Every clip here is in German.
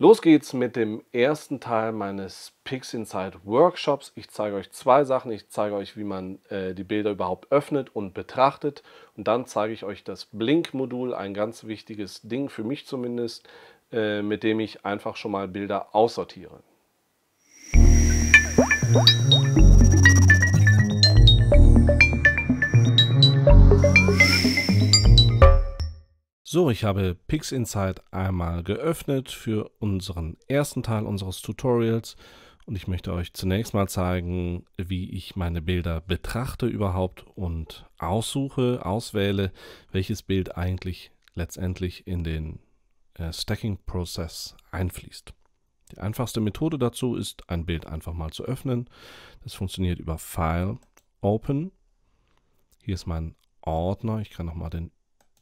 Los geht's mit dem ersten Teil meines Pixinsight Inside Workshops. Ich zeige euch zwei Sachen. Ich zeige euch, wie man äh, die Bilder überhaupt öffnet und betrachtet. Und dann zeige ich euch das Blink-Modul, ein ganz wichtiges Ding für mich zumindest, äh, mit dem ich einfach schon mal Bilder aussortiere. Musik So, ich habe PixInsight einmal geöffnet für unseren ersten Teil unseres Tutorials und ich möchte euch zunächst mal zeigen, wie ich meine Bilder betrachte überhaupt und aussuche, auswähle, welches Bild eigentlich letztendlich in den äh, Stacking-Prozess einfließt. Die einfachste Methode dazu ist, ein Bild einfach mal zu öffnen. Das funktioniert über File, Open. Hier ist mein Ordner. Ich kann nochmal den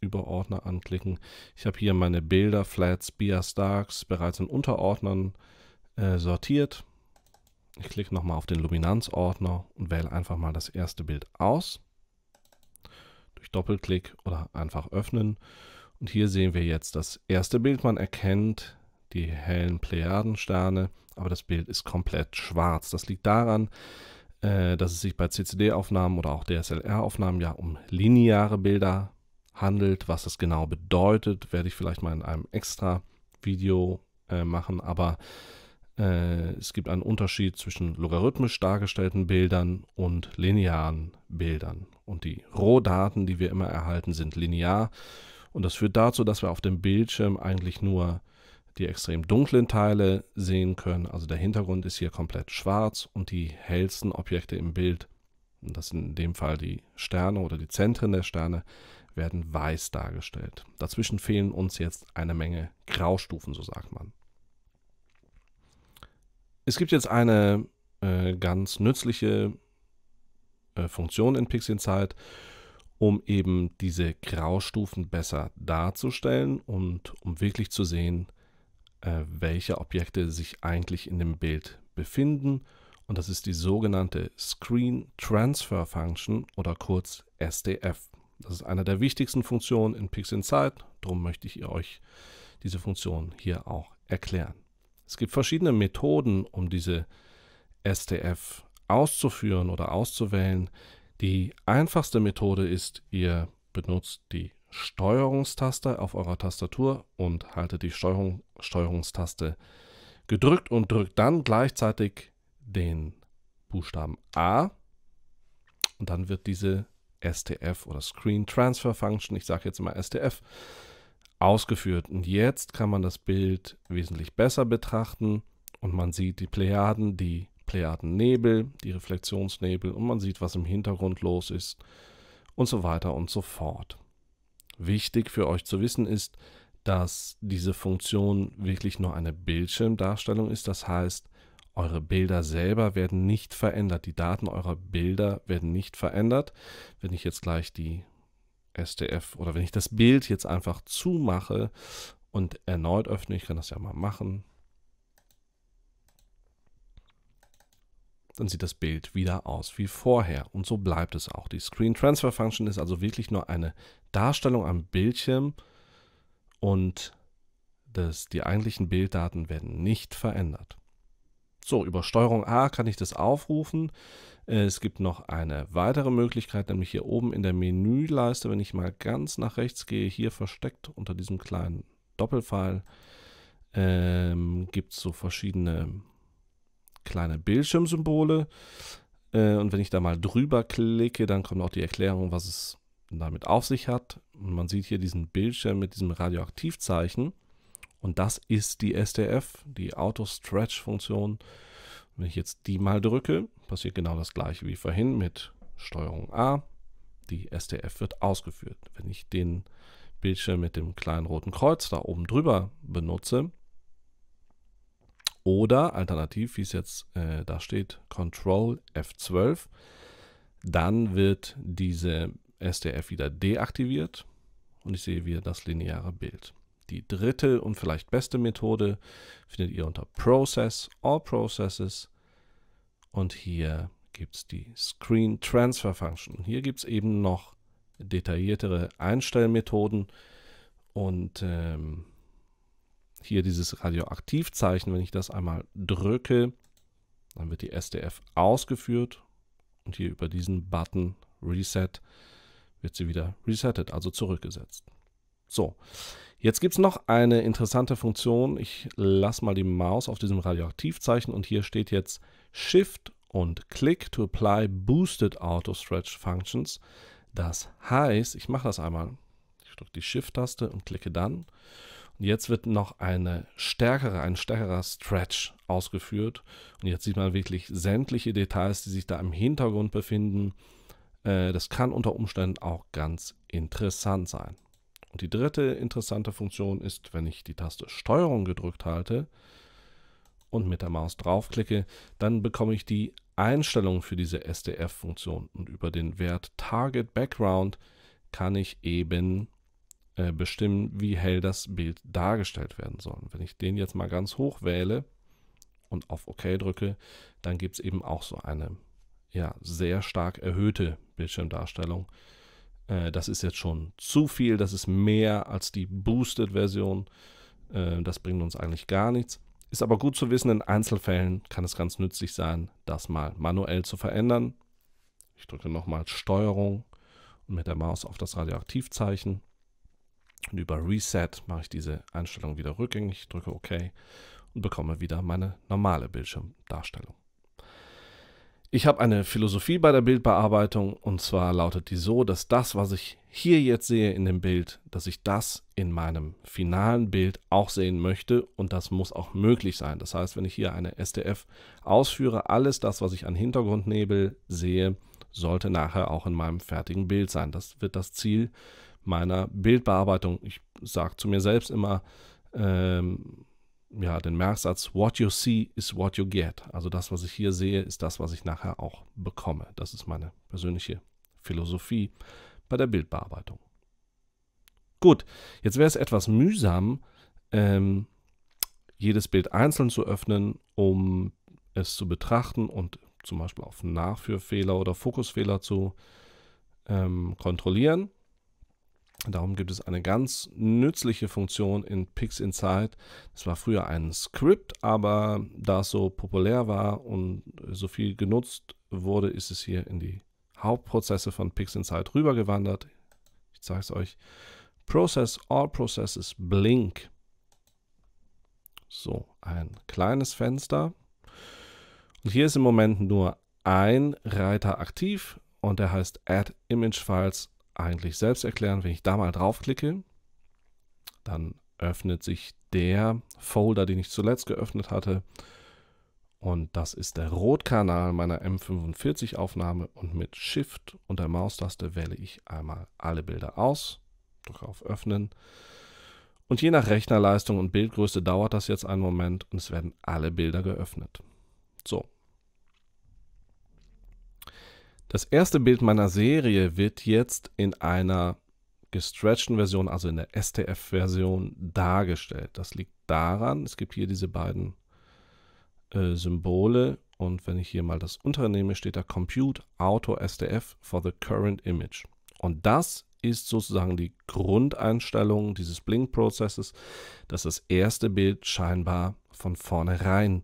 Überordner anklicken. Ich habe hier meine Bilder, Flats, Bias, Darks bereits in Unterordnern äh, sortiert. Ich klicke nochmal auf den Luminanzordner und wähle einfach mal das erste Bild aus. Durch Doppelklick oder einfach öffnen. Und hier sehen wir jetzt das erste Bild. Man erkennt die hellen Plejadensterne, aber das Bild ist komplett schwarz. Das liegt daran, äh, dass es sich bei CCD-Aufnahmen oder auch DSLR-Aufnahmen ja um lineare Bilder handelt handelt. Was es genau bedeutet, werde ich vielleicht mal in einem extra Video äh, machen. Aber äh, es gibt einen Unterschied zwischen logarithmisch dargestellten Bildern und linearen Bildern. Und die Rohdaten, die wir immer erhalten, sind linear. Und das führt dazu, dass wir auf dem Bildschirm eigentlich nur die extrem dunklen Teile sehen können. Also der Hintergrund ist hier komplett schwarz und die hellsten Objekte im Bild, und das sind in dem Fall die Sterne oder die Zentren der Sterne, werden weiß dargestellt. Dazwischen fehlen uns jetzt eine Menge Graustufen, so sagt man. Es gibt jetzt eine äh, ganz nützliche äh, Funktion in Pixinsight, um eben diese Graustufen besser darzustellen und um wirklich zu sehen, äh, welche Objekte sich eigentlich in dem Bild befinden. Und das ist die sogenannte Screen Transfer Function oder kurz SDF. Das ist eine der wichtigsten Funktionen in PixInsight. Darum möchte ich euch diese Funktion hier auch erklären. Es gibt verschiedene Methoden, um diese STF auszuführen oder auszuwählen. Die einfachste Methode ist, ihr benutzt die Steuerungstaste auf eurer Tastatur und haltet die Steuerung, Steuerungstaste gedrückt und drückt dann gleichzeitig den Buchstaben A und dann wird diese STF oder Screen Transfer Function, ich sage jetzt mal STF, ausgeführt. Und jetzt kann man das Bild wesentlich besser betrachten und man sieht die Plejaden, die Plejadennebel, die Reflexionsnebel und man sieht, was im Hintergrund los ist und so weiter und so fort. Wichtig für euch zu wissen ist, dass diese Funktion wirklich nur eine Bildschirmdarstellung ist. Das heißt, eure Bilder selber werden nicht verändert. Die Daten eurer Bilder werden nicht verändert. Wenn ich jetzt gleich die SDF oder wenn ich das Bild jetzt einfach zumache und erneut öffne, ich kann das ja mal machen, dann sieht das Bild wieder aus wie vorher. Und so bleibt es auch. Die Screen Transfer Function ist also wirklich nur eine Darstellung am Bildschirm und das, die eigentlichen Bilddaten werden nicht verändert. So, über Steuerung A kann ich das aufrufen. Äh, es gibt noch eine weitere Möglichkeit, nämlich hier oben in der Menüleiste, wenn ich mal ganz nach rechts gehe, hier versteckt unter diesem kleinen Doppelpfeil, ähm, gibt es so verschiedene kleine Bildschirmsymbole. Äh, und wenn ich da mal drüber klicke, dann kommt auch die Erklärung, was es damit auf sich hat. Und man sieht hier diesen Bildschirm mit diesem Radioaktivzeichen. Und das ist die SDF, die Auto-Stretch-Funktion. Wenn ich jetzt die mal drücke, passiert genau das gleiche wie vorhin mit Steuerung A. Die SDF wird ausgeführt. Wenn ich den Bildschirm mit dem kleinen roten Kreuz da oben drüber benutze, oder alternativ, wie es jetzt äh, da steht, Control F12, dann wird diese SDF wieder deaktiviert und ich sehe wieder das lineare Bild. Die dritte und vielleicht beste Methode findet ihr unter Process, All Processes. Und hier gibt es die Screen Transfer Function. Hier gibt es eben noch detailliertere Einstellmethoden und ähm, hier dieses Radioaktivzeichen, wenn ich das einmal drücke, dann wird die SDF ausgeführt und hier über diesen Button Reset wird sie wieder resettet, also zurückgesetzt. So, jetzt gibt es noch eine interessante Funktion. Ich lasse mal die Maus auf diesem Radioaktivzeichen und hier steht jetzt Shift und Click to apply Boosted Auto Stretch Functions. Das heißt, ich mache das einmal. Ich drücke die Shift-Taste und klicke dann. Und jetzt wird noch eine stärkere, ein stärkerer Stretch ausgeführt. Und jetzt sieht man wirklich sämtliche Details, die sich da im Hintergrund befinden. Äh, das kann unter Umständen auch ganz interessant sein. Und die dritte interessante Funktion ist, wenn ich die Taste Steuerung gedrückt halte und mit der Maus draufklicke, dann bekomme ich die Einstellung für diese SDF-Funktion. Und über den Wert Target Background kann ich eben äh, bestimmen, wie hell das Bild dargestellt werden soll. Und wenn ich den jetzt mal ganz hoch wähle und auf OK drücke, dann gibt es eben auch so eine ja, sehr stark erhöhte Bildschirmdarstellung. Äh, das ist jetzt schon zu viel, das ist mehr als die Boosted-Version, äh, das bringt uns eigentlich gar nichts. Ist aber gut zu wissen, in Einzelfällen kann es ganz nützlich sein, das mal manuell zu verändern. Ich drücke nochmal Steuerung und mit der Maus auf das Radioaktivzeichen. Und über Reset mache ich diese Einstellung wieder rückgängig, drücke OK und bekomme wieder meine normale Bildschirmdarstellung. Ich habe eine Philosophie bei der Bildbearbeitung und zwar lautet die so, dass das, was ich hier jetzt sehe in dem Bild, dass ich das in meinem finalen Bild auch sehen möchte und das muss auch möglich sein. Das heißt, wenn ich hier eine SDF ausführe, alles das, was ich an Hintergrundnebel sehe, sollte nachher auch in meinem fertigen Bild sein. Das wird das Ziel meiner Bildbearbeitung. Ich sage zu mir selbst immer, ähm, ja, den Merksatz What you see is what you get. Also das, was ich hier sehe, ist das, was ich nachher auch bekomme. Das ist meine persönliche Philosophie bei der Bildbearbeitung. Gut, jetzt wäre es etwas mühsam, ähm, jedes Bild einzeln zu öffnen, um es zu betrachten und zum Beispiel auf Nachführfehler oder Fokusfehler zu ähm, kontrollieren. Darum gibt es eine ganz nützliche Funktion in PixInsight. Es war früher ein Script, aber da es so populär war und so viel genutzt wurde, ist es hier in die Hauptprozesse von PixInsight rübergewandert. Ich zeige es euch. Process All Processes Blink. So, ein kleines Fenster. Und hier ist im Moment nur ein Reiter aktiv und der heißt Add Image Files eigentlich selbst erklären. Wenn ich da mal draufklicke, dann öffnet sich der Folder, den ich zuletzt geöffnet hatte. Und das ist der Rotkanal meiner M45-Aufnahme. Und mit Shift und der Maustaste wähle ich einmal alle Bilder aus, drücke auf Öffnen. Und je nach Rechnerleistung und Bildgröße dauert das jetzt einen Moment und es werden alle Bilder geöffnet. So, das erste Bild meiner Serie wird jetzt in einer gestretchten Version, also in der STF-Version, dargestellt. Das liegt daran, es gibt hier diese beiden äh, Symbole und wenn ich hier mal das untere nehme, steht da Compute Auto STF for the current image. Und das ist sozusagen die Grundeinstellung dieses Blink-Prozesses, dass das erste Bild scheinbar von vornherein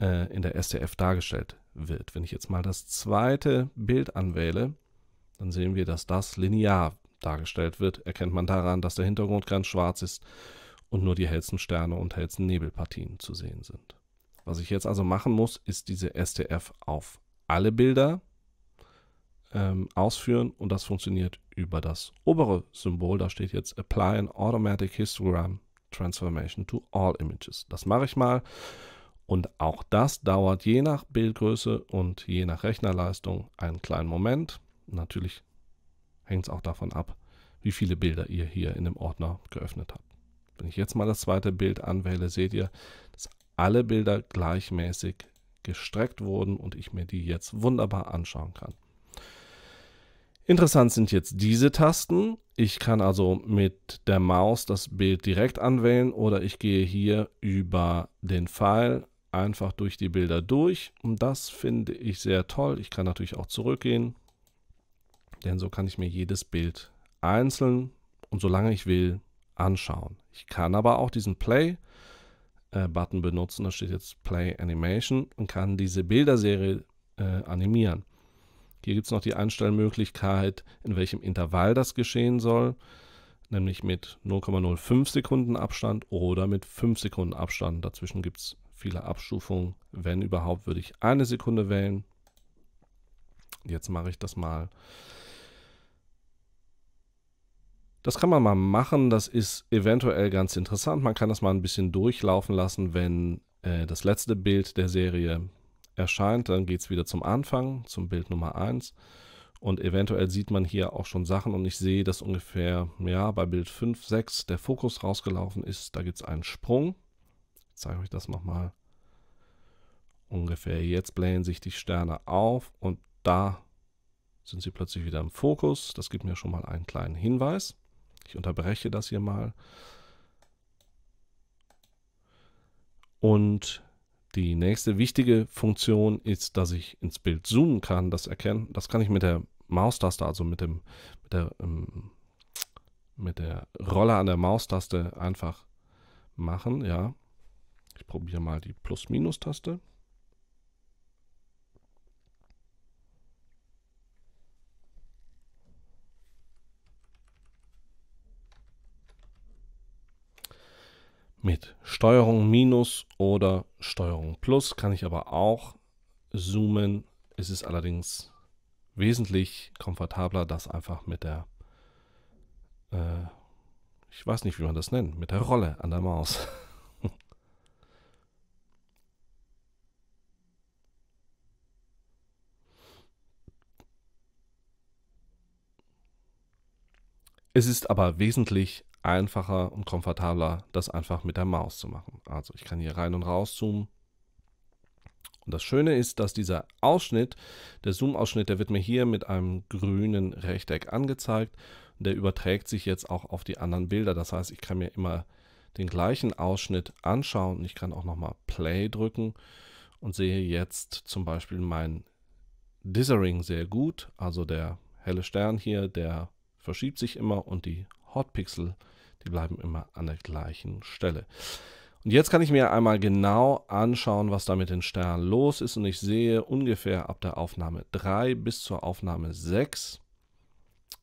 äh, in der STF dargestellt wird. Wenn ich jetzt mal das zweite Bild anwähle, dann sehen wir, dass das linear dargestellt wird. Erkennt man daran, dass der Hintergrund ganz schwarz ist und nur die hellsten Sterne und hellsten Nebelpartien zu sehen sind. Was ich jetzt also machen muss, ist diese STF auf alle Bilder ähm, ausführen und das funktioniert über das obere Symbol. Da steht jetzt Apply an Automatic Histogram Transformation to All Images. Das mache ich mal und auch das dauert je nach Bildgröße und je nach Rechnerleistung einen kleinen Moment. Natürlich hängt es auch davon ab, wie viele Bilder ihr hier in dem Ordner geöffnet habt. Wenn ich jetzt mal das zweite Bild anwähle, seht ihr, dass alle Bilder gleichmäßig gestreckt wurden und ich mir die jetzt wunderbar anschauen kann. Interessant sind jetzt diese Tasten. Ich kann also mit der Maus das Bild direkt anwählen oder ich gehe hier über den Pfeil einfach durch die Bilder durch. Und das finde ich sehr toll. Ich kann natürlich auch zurückgehen, denn so kann ich mir jedes Bild einzeln und solange ich will anschauen. Ich kann aber auch diesen Play-Button benutzen, da steht jetzt Play Animation und kann diese Bilderserie äh, animieren. Hier gibt es noch die Einstellmöglichkeit, in welchem Intervall das geschehen soll, nämlich mit 0,05 Sekunden Abstand oder mit 5 Sekunden Abstand. Dazwischen gibt es viele Abstufungen. Wenn überhaupt, würde ich eine Sekunde wählen. Jetzt mache ich das mal. Das kann man mal machen. Das ist eventuell ganz interessant. Man kann das mal ein bisschen durchlaufen lassen, wenn äh, das letzte Bild der Serie erscheint. Dann geht es wieder zum Anfang, zum Bild Nummer 1. Und eventuell sieht man hier auch schon Sachen und ich sehe, dass ungefähr ja, bei Bild 5, 6 der Fokus rausgelaufen ist. Da gibt es einen Sprung zeige euch das nochmal. Ungefähr jetzt blähen sich die Sterne auf und da sind sie plötzlich wieder im Fokus. Das gibt mir schon mal einen kleinen Hinweis. Ich unterbreche das hier mal. Und die nächste wichtige Funktion ist, dass ich ins Bild zoomen kann. Das erkennen, das kann ich mit der Maustaste, also mit dem, mit der, ähm, mit der Rolle an der Maustaste einfach machen, ja. Ich probiere mal die Plus-Minus-Taste. Mit Steuerung Minus oder Steuerung Plus kann ich aber auch zoomen. Es ist allerdings wesentlich komfortabler, das einfach mit der, äh, ich weiß nicht, wie man das nennt, mit der Rolle an der Maus. Es ist aber wesentlich einfacher und komfortabler, das einfach mit der Maus zu machen. Also ich kann hier rein und raus zoomen. Und das Schöne ist, dass dieser Ausschnitt, der Zoom-Ausschnitt, der wird mir hier mit einem grünen Rechteck angezeigt. Und der überträgt sich jetzt auch auf die anderen Bilder. Das heißt, ich kann mir immer den gleichen Ausschnitt anschauen. Ich kann auch nochmal Play drücken und sehe jetzt zum Beispiel mein Dithering sehr gut. Also der helle Stern hier, der verschiebt sich immer und die Hotpixel, die bleiben immer an der gleichen Stelle. Und jetzt kann ich mir einmal genau anschauen, was da mit den Sternen los ist. Und ich sehe ungefähr ab der Aufnahme 3 bis zur Aufnahme 6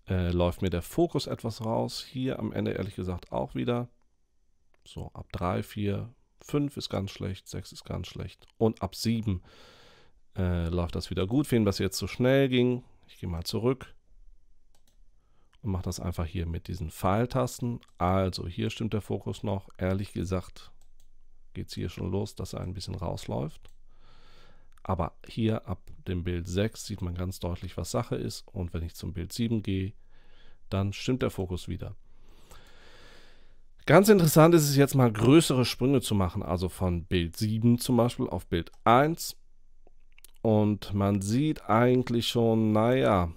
äh, läuft mir der Fokus etwas raus. Hier am Ende ehrlich gesagt auch wieder. So ab 3, 4, 5 ist ganz schlecht, 6 ist ganz schlecht. Und ab 7 äh, läuft das wieder gut. Für was jetzt so schnell ging, ich gehe mal zurück und mache das einfach hier mit diesen Pfeiltasten. Also hier stimmt der Fokus noch. Ehrlich gesagt geht es hier schon los, dass er ein bisschen rausläuft. Aber hier ab dem Bild 6 sieht man ganz deutlich, was Sache ist. Und wenn ich zum Bild 7 gehe, dann stimmt der Fokus wieder. Ganz interessant ist es jetzt mal größere Sprünge zu machen, also von Bild 7 zum Beispiel auf Bild 1. Und man sieht eigentlich schon, naja,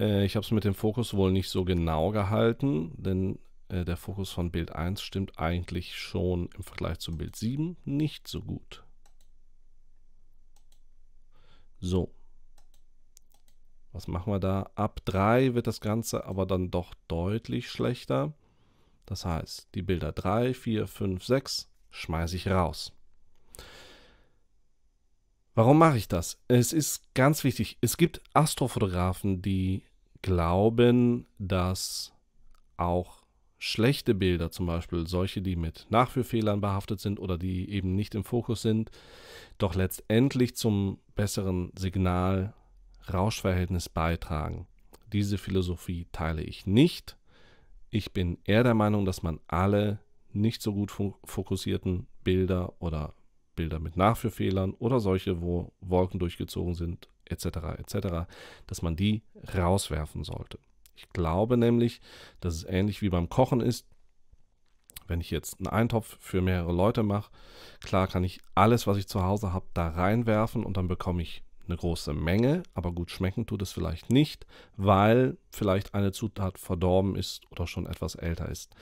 äh, ich habe es mit dem Fokus wohl nicht so genau gehalten, denn äh, der Fokus von Bild 1 stimmt eigentlich schon im Vergleich zu Bild 7 nicht so gut. So. Was machen wir da? Ab 3 wird das Ganze aber dann doch deutlich schlechter. Das heißt, die Bilder 3, 4, 5, 6 schmeiße ich raus. Warum mache ich das? Es ist ganz wichtig. Es gibt Astrofotografen, die glauben, dass auch schlechte Bilder, zum Beispiel solche, die mit Nachführfehlern behaftet sind oder die eben nicht im Fokus sind, doch letztendlich zum besseren Signal-Rauschverhältnis beitragen. Diese Philosophie teile ich nicht. Ich bin eher der Meinung, dass man alle nicht so gut fokussierten Bilder oder Bilder mit Nachführfehlern oder solche, wo Wolken durchgezogen sind, etc. etc., dass man die rauswerfen sollte. Ich glaube nämlich, dass es ähnlich wie beim Kochen ist. Wenn ich jetzt einen Eintopf für mehrere Leute mache, klar kann ich alles, was ich zu Hause habe, da reinwerfen und dann bekomme ich eine große Menge, aber gut schmecken tut es vielleicht nicht, weil vielleicht eine Zutat verdorben ist oder schon etwas älter ist.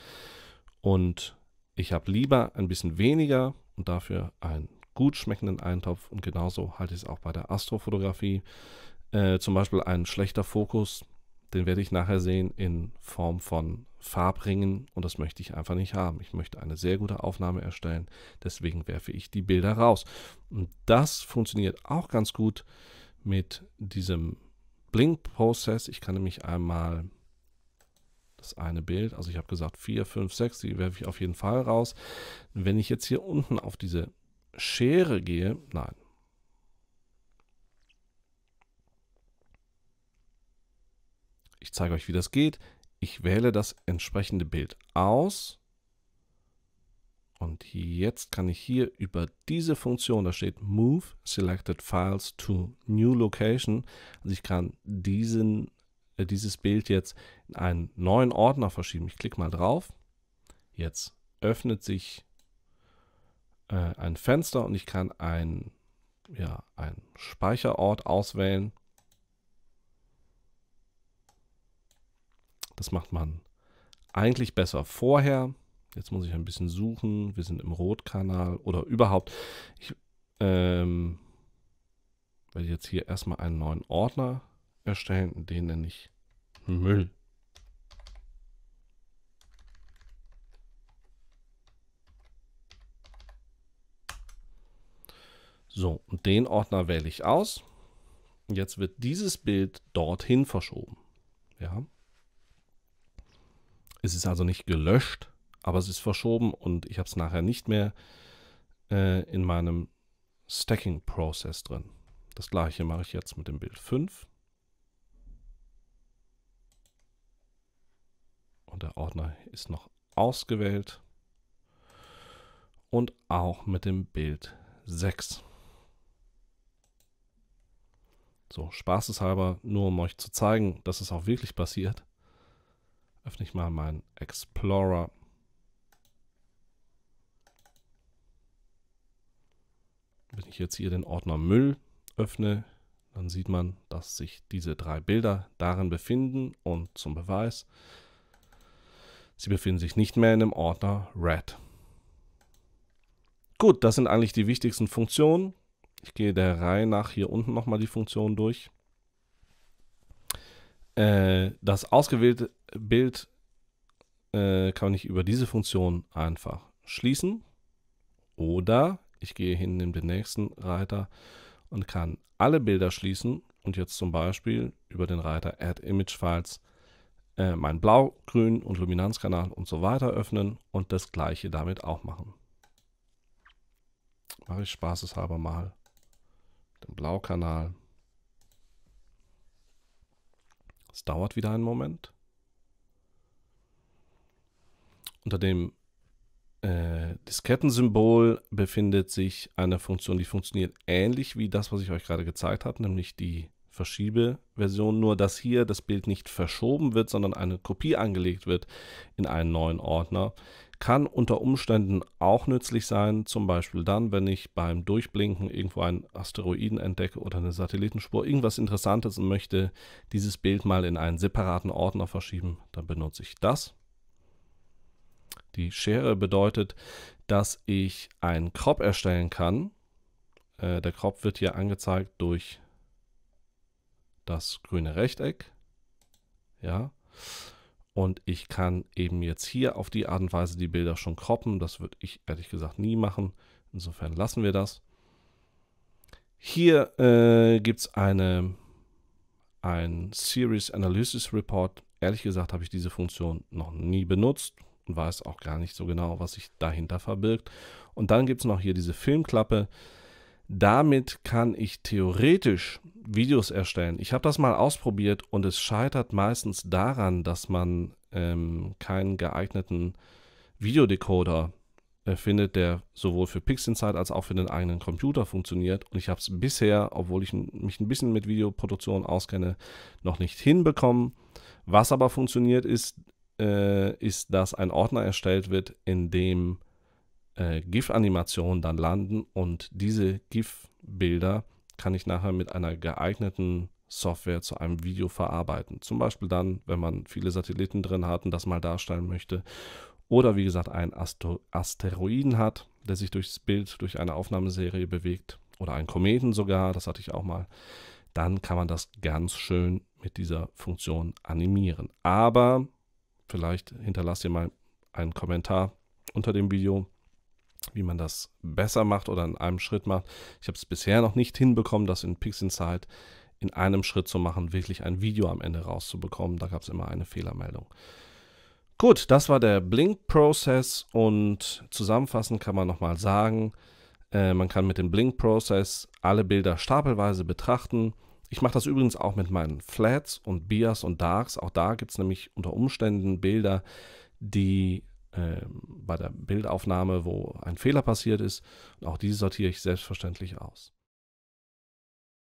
Und ich habe lieber ein bisschen weniger und dafür ein gut schmeckenden Eintopf und genauso halte ich es auch bei der Astrofotografie. Äh, zum Beispiel ein schlechter Fokus, den werde ich nachher sehen in Form von Farbringen und das möchte ich einfach nicht haben. Ich möchte eine sehr gute Aufnahme erstellen, deswegen werfe ich die Bilder raus. Und das funktioniert auch ganz gut mit diesem Blink-Prozess. Ich kann nämlich einmal das eine Bild, also ich habe gesagt 4, 5, 6, die werfe ich auf jeden Fall raus. Wenn ich jetzt hier unten auf diese Schere gehe. Nein. Ich zeige euch, wie das geht. Ich wähle das entsprechende Bild aus. Und jetzt kann ich hier über diese Funktion, da steht Move Selected Files to New Location. Also ich kann diesen, äh, dieses Bild jetzt in einen neuen Ordner verschieben. Ich klicke mal drauf. Jetzt öffnet sich äh, ein Fenster und ich kann einen ja, ein Speicherort auswählen. Das macht man eigentlich besser vorher. Jetzt muss ich ein bisschen suchen. Wir sind im Rotkanal oder überhaupt. Ich ähm, werde jetzt hier erstmal einen neuen Ordner erstellen. Den nenne ich Müll. So, und den Ordner wähle ich aus. Jetzt wird dieses Bild dorthin verschoben. Ja. Es ist also nicht gelöscht, aber es ist verschoben und ich habe es nachher nicht mehr äh, in meinem Stacking-Prozess drin. Das gleiche mache ich jetzt mit dem Bild 5. Und der Ordner ist noch ausgewählt. Und auch mit dem Bild 6. So, spaßeshalber, nur um euch zu zeigen, dass es auch wirklich passiert, öffne ich mal meinen Explorer. Wenn ich jetzt hier den Ordner Müll öffne, dann sieht man, dass sich diese drei Bilder darin befinden und zum Beweis, sie befinden sich nicht mehr in dem Ordner Red. Gut, das sind eigentlich die wichtigsten Funktionen. Ich gehe der Reihe nach hier unten nochmal die Funktion durch. Äh, das ausgewählte Bild äh, kann ich über diese Funktion einfach schließen. Oder ich gehe hin, in den nächsten Reiter und kann alle Bilder schließen und jetzt zum Beispiel über den Reiter Add Image Files äh, meinen Blau-, Grün- und Luminanzkanal und so weiter öffnen und das gleiche damit auch machen. Mache ich spaßeshalber mal den Blaukanal. Es dauert wieder einen Moment. Unter dem äh, Diskettensymbol befindet sich eine Funktion, die funktioniert ähnlich wie das, was ich euch gerade gezeigt habe, nämlich die Verschiebeversion, nur dass hier das Bild nicht verschoben wird, sondern eine Kopie angelegt wird in einen neuen Ordner, kann unter Umständen auch nützlich sein, zum Beispiel dann, wenn ich beim Durchblinken irgendwo einen Asteroiden entdecke oder eine Satellitenspur, irgendwas Interessantes und möchte dieses Bild mal in einen separaten Ordner verschieben, dann benutze ich das. Die Schere bedeutet, dass ich einen Crop erstellen kann. Äh, der Crop wird hier angezeigt durch das grüne Rechteck. Ja. Und ich kann eben jetzt hier auf die Art und Weise die Bilder schon kroppen. Das würde ich ehrlich gesagt nie machen. Insofern lassen wir das. Hier äh, gibt es ein Series Analysis Report. Ehrlich gesagt habe ich diese Funktion noch nie benutzt und weiß auch gar nicht so genau, was sich dahinter verbirgt. Und dann gibt es noch hier diese Filmklappe. Damit kann ich theoretisch Videos erstellen. Ich habe das mal ausprobiert und es scheitert meistens daran, dass man ähm, keinen geeigneten Videodecoder äh, findet, der sowohl für PixInsight als auch für den eigenen Computer funktioniert. Und ich habe es bisher, obwohl ich mich ein bisschen mit Videoproduktion auskenne, noch nicht hinbekommen. Was aber funktioniert ist, äh, ist, dass ein Ordner erstellt wird, in dem äh, GIF-Animationen dann landen und diese GIF-Bilder kann ich nachher mit einer geeigneten Software zu einem Video verarbeiten. Zum Beispiel dann, wenn man viele Satelliten drin hat und das mal darstellen möchte. Oder wie gesagt, einen Aster Asteroiden hat, der sich durchs Bild, durch eine Aufnahmeserie bewegt. Oder einen Kometen sogar, das hatte ich auch mal. Dann kann man das ganz schön mit dieser Funktion animieren. Aber vielleicht hinterlasst ihr mal einen Kommentar unter dem Video, wie man das besser macht oder in einem Schritt macht. Ich habe es bisher noch nicht hinbekommen, das in PixInsight in einem Schritt zu machen, wirklich ein Video am Ende rauszubekommen. Da gab es immer eine Fehlermeldung. Gut, das war der Blink-Prozess und zusammenfassend kann man nochmal sagen, äh, man kann mit dem Blink-Prozess alle Bilder stapelweise betrachten. Ich mache das übrigens auch mit meinen Flats und Bias und Darks. Auch da gibt es nämlich unter Umständen Bilder, die ähm, bei der Bildaufnahme, wo ein Fehler passiert ist. Und auch diese sortiere ich selbstverständlich aus.